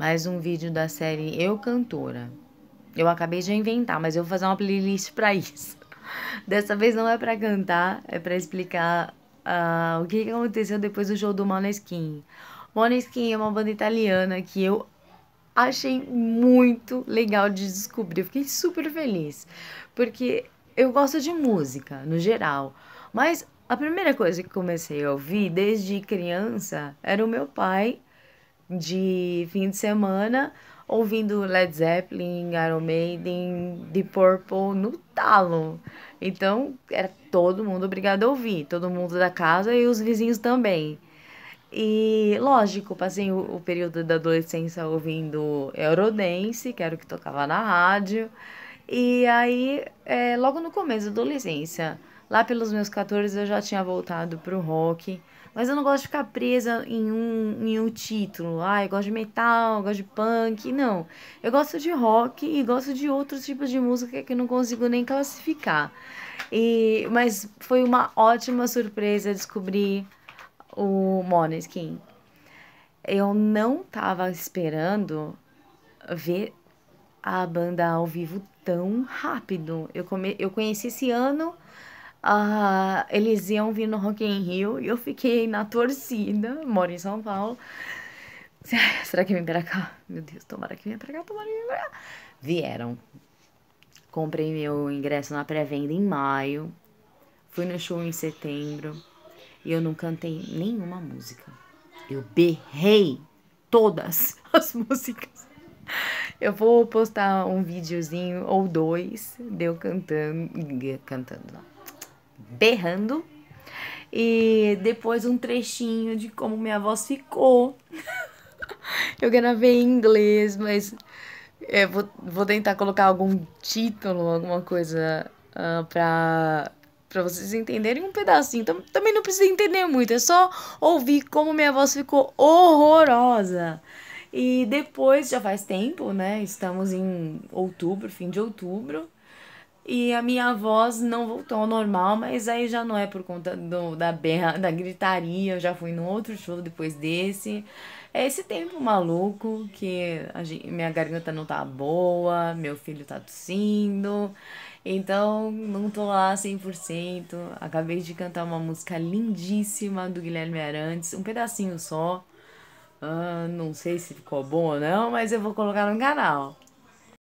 mais um vídeo da série Eu Cantora. Eu acabei de inventar, mas eu vou fazer uma playlist para isso. Dessa vez não é para cantar, é para explicar uh, o que aconteceu depois do show do Måneskin. Måneskin é uma banda italiana que eu achei muito legal de descobrir. Eu fiquei super feliz, porque eu gosto de música no geral, mas a primeira coisa que comecei a ouvir desde criança era o meu pai de fim de semana ouvindo Led Zeppelin, Iron Maiden, The Purple no talo. Então, era todo mundo obrigado a ouvir, todo mundo da casa e os vizinhos também. E, lógico, passei o, o período da adolescência ouvindo Eurodance, que era o que tocava na rádio. E aí, é, logo no começo da adolescência, Lá pelos meus 14 eu já tinha voltado pro rock. Mas eu não gosto de ficar presa em um, em um título. Ah, ah, gosto de metal, gosto de punk. Não. Eu gosto de rock e gosto de outros tipos de música que eu não consigo nem classificar. E, mas foi uma ótima surpresa descobrir o Moneskin Eu não tava esperando ver a banda ao vivo tão rápido. Eu, come... eu conheci esse ano ah, eles iam vir no Rock in Rio e eu fiquei na torcida, moro em São Paulo. Será que vem pra cá? Meu Deus, tomara que venha pra cá, tomara que venha pra cá. Vieram. Comprei meu ingresso na pré-venda em maio. Fui no show em setembro. E eu não cantei nenhuma música. Eu berrei todas as músicas. Eu vou postar um videozinho ou dois de eu cantando. Cantando, não berrando. E depois um trechinho de como minha voz ficou. Eu gravei em inglês, mas é, vou, vou tentar colocar algum título, alguma coisa uh, pra, pra vocês entenderem um pedacinho. também não precisa entender muito, é só ouvir como minha voz ficou horrorosa. E depois, já faz tempo, né? Estamos em outubro, fim de outubro. E a minha voz não voltou ao normal, mas aí já não é por conta do, da berra, da gritaria. Eu já fui num outro show depois desse. É esse tempo maluco que gente, minha garganta não tá boa, meu filho tá tossindo. Então, não tô lá 100%. Acabei de cantar uma música lindíssima do Guilherme Arantes, um pedacinho só. Ah, não sei se ficou bom ou não, mas eu vou colocar no canal.